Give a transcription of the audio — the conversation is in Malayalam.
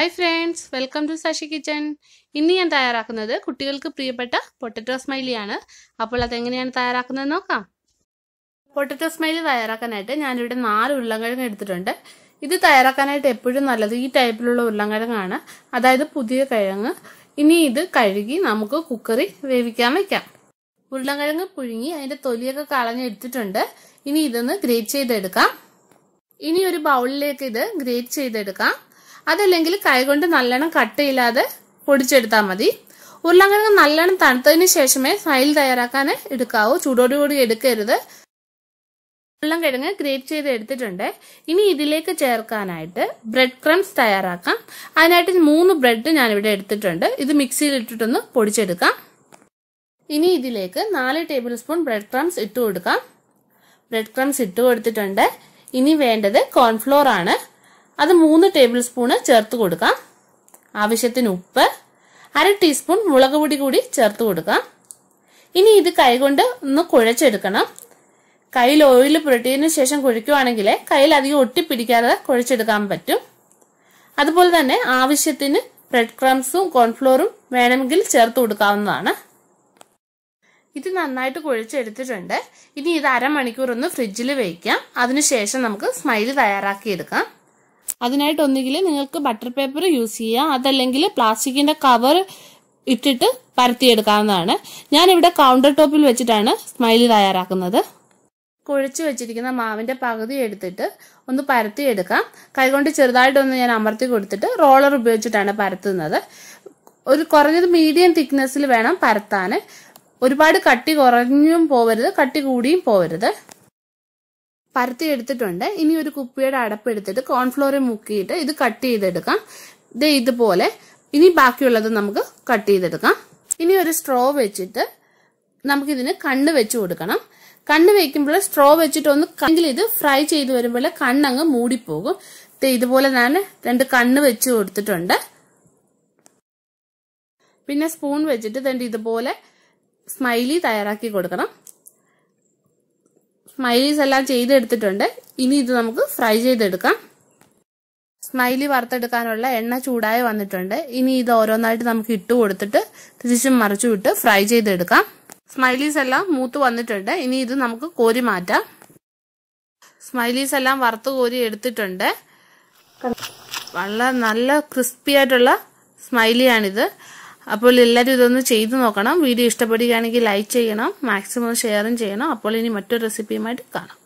hi friends welcome to Sashi kitchen ഇന്ന് ഞാൻ തയ്യാറാക്കുന്നത് കുട്ടികൾക്ക് പ്രിയപ്പെട്ട പൊട്ടറ്റോ സ്മൈലിയാണ് അപ്പോൾ അതെങ്ങനെയാണ് തയ്യാറാക്കുന്നത് നോക്കാം പൊട്ടറ്റോ സ്മൈലി തയ്യാറാക്കാനായിട്ട് ഞാനിവിടെ നാല് ഉരുളങ്കിഴങ്ങ് എടുത്തിട്ടുണ്ട് ഇത് തയ്യാറാക്കാനായിട്ട് എപ്പോഴും നല്ലത് ഈ ടൈപ്പിലുള്ള ഉരുളങ്കിഴങ്ങാണ് അതായത് പുതിയ കിഴങ്ങ് ഇനി ഇത് കഴുകി നമുക്ക് കുക്കറിൽ വേവിക്കാൻ വെക്കാം ഉരുളങ്കിഴങ്ങ് പുഴുങ്ങി അതിന്റെ തൊലിയൊക്കെ കളഞ്ഞെടുത്തിട്ടുണ്ട് ഇനി ഇതൊന്ന് ഗ്രേറ്റ് ചെയ്തെടുക്കാം ഇനി ഒരു ബൗളിലേക്ക് ഇത് ഗ്രേറ്റ് ചെയ്തെടുക്കാം അതല്ലെങ്കിൽ കൈകൊണ്ട് നല്ലോണം കട്ടയില്ലാതെ പൊടിച്ചെടുത്താൽ മതി ഉരുളക്കിഴങ്ങ് നല്ലോണം തണുത്തതിന് ശേഷമേ ഫ്രൈൽ തയ്യാറാക്കാൻ എടുക്കാവൂ ചൂടോടുകൂടി എടുക്കരുത് ഉരുളക്കിഴങ്ങ് ഗ്രേറ്റ് ചെയ്ത് എടുത്തിട്ടുണ്ട് ഇനി ഇതിലേക്ക് ചേർക്കാനായിട്ട് ബ്രെഡ് ക്രംസ് തയ്യാറാക്കാം അതിനായിട്ട് മൂന്ന് ബ്രെഡ് ഞാനിവിടെ എടുത്തിട്ടുണ്ട് ഇത് മിക്സിയിൽ ഇട്ടിട്ടൊന്ന് പൊടിച്ചെടുക്കാം ഇനി ഇതിലേക്ക് നാല് ടേബിൾ സ്പൂൺ ബ്രെഡ് ക്രംസ് ഇട്ട് കൊടുക്കാം ബ്രെഡ് ക്രംസ് ഇട്ട് കൊടുത്തിട്ടുണ്ട് ഇനി വേണ്ടത് കോൺഫ്ലോർ ആണ് അത് മൂന്ന് ടേബിൾ സ്പൂണ് ചേർത്ത് കൊടുക്കാം ആവശ്യത്തിന് ഉപ്പ് അര ടീസ്പൂൺ മുളക് പൊടി കൂടി ചേർത്ത് കൊടുക്കാം ഇനി ഇത് കൈകൊണ്ട് ഒന്ന് കുഴച്ചെടുക്കണം കയ്യിൽ ഓയിൽ പുരട്ടിയതിനു ശേഷം കുഴിക്കുവാണെങ്കിൽ കയ്യിൽ അധികം ഒട്ടിപ്പിടിക്കാതെ കുഴച്ചെടുക്കാൻ പറ്റും അതുപോലെ തന്നെ ആവശ്യത്തിന് ബ്രെഡ് ക്രംസും കോൺഫ്ലോറും വേണമെങ്കിൽ ചേർത്ത് കൊടുക്കാവുന്നതാണ് ഇത് നന്നായിട്ട് കുഴച്ചെടുത്തിട്ടുണ്ട് ഇനി ഇത് അരമണിക്കൂർ ഒന്ന് ഫ്രിഡ്ജിൽ വയ്ക്കാം അതിനുശേഷം നമുക്ക് സ്മൈൽ തയ്യാറാക്കിയെടുക്കാം അതിനായിട്ട് ഒന്നുകിൽ നിങ്ങൾക്ക് ബട്ടർ പേപ്പർ യൂസ് ചെയ്യാം അതല്ലെങ്കിൽ പ്ലാസ്റ്റിക്കിന്റെ കവർ ഇട്ടിട്ട് പരത്തിയെടുക്കാവുന്നതാണ് ഞാനിവിടെ കൗണ്ടർ ടോപ്പിൽ വെച്ചിട്ടാണ് സ്മൈലി തയ്യാറാക്കുന്നത് കുഴച്ചു വെച്ചിരിക്കുന്ന മാവിന്റെ പകുതി എടുത്തിട്ട് ഒന്ന് പരത്തിയെടുക്കാം കൈകൊണ്ട് ചെറുതായിട്ടൊന്ന് ഞാൻ അമർത്തി കൊടുത്തിട്ട് റോളർ ഉപയോഗിച്ചിട്ടാണ് പരത്തുന്നത് ഒരു കുറഞ്ഞത് മീഡിയം തിക്നെസ്സിൽ വേണം പരത്താൻ ഒരുപാട് കട്ടി കുറഞ്ഞും പോവരുത് കട്ടി കൂടിയും പോവരുത് പരത്തി എടുത്തിട്ടുണ്ട് ഇനി ഒരു കുപ്പിയുടെ അടപ്പെടുത്തിട്ട് കോൺഫ്ലോർ മുക്കിയിട്ട് ഇത് കട്ട് ചെയ്തെടുക്കാം ഇത് ഇതുപോലെ ഇനി ബാക്കിയുള്ളത് നമുക്ക് കട്ട് ചെയ്തെടുക്കാം ഇനി ഒരു സ്ട്രോ വെച്ചിട്ട് നമുക്കിതിന് കണ്ണ് വെച്ച് കൊടുക്കണം കണ്ണ് വെക്കുമ്പോൾ സ്ട്രോ വെച്ചിട്ട് ഒന്ന് കണ്ണിൽ ഇത് ഫ്രൈ ചെയ്ത് വരുമ്പോൾ കണ്ണങ്ങ് മൂടിപ്പോകും ഇതുപോലെ ഞാൻ രണ്ട് കണ്ണ് വെച്ച് കൊടുത്തിട്ടുണ്ട് പിന്നെ സ്പൂൺ വെച്ചിട്ട് രണ്ട് ഇതുപോലെ സ്മൈലി തയ്യാറാക്കി കൊടുക്കണം സ്മൈലീസ് എല്ലാം ചെയ്തെടുത്തിട്ടുണ്ട് ഇനി ഇത് നമുക്ക് ഫ്രൈ ചെയ്തെടുക്കാം സ്മൈലി വറുത്തെടുക്കാനുള്ള എണ്ണ ചൂടായി വന്നിട്ടുണ്ട് ഇനി ഇത് ഓരോന്നായിട്ട് നമുക്ക് ഇട്ട് കൊടുത്തിട്ട് തിരിച്ചും മറിച്ചു വിട്ട് ഫ്രൈ ചെയ്തെടുക്കാം സ്മൈലീസ് എല്ലാം മൂത്ത് വന്നിട്ടുണ്ട് ഇനി ഇത് നമുക്ക് കോരി മാറ്റാം സ്മൈലീസ് എല്ലാം വറുത്ത് കോരി എടുത്തിട്ടുണ്ട് വളരെ നല്ല ക്രിസ്പി ആയിട്ടുള്ള സ്മൈലിയാണിത് അപ്പോൾ എല്ലാവരും ഇതൊന്ന് ചെയ്തു നോക്കണം വീഡിയോ ഇഷ്ടപ്പെടുകയാണെങ്കിൽ ലൈക്ക് ചെയ്യണം മാക്സിമം ഷെയറും ചെയ്യണം അപ്പോൾ ഇനി മറ്റൊരു റെസിപ്പിയുമായിട്ട് കാണാം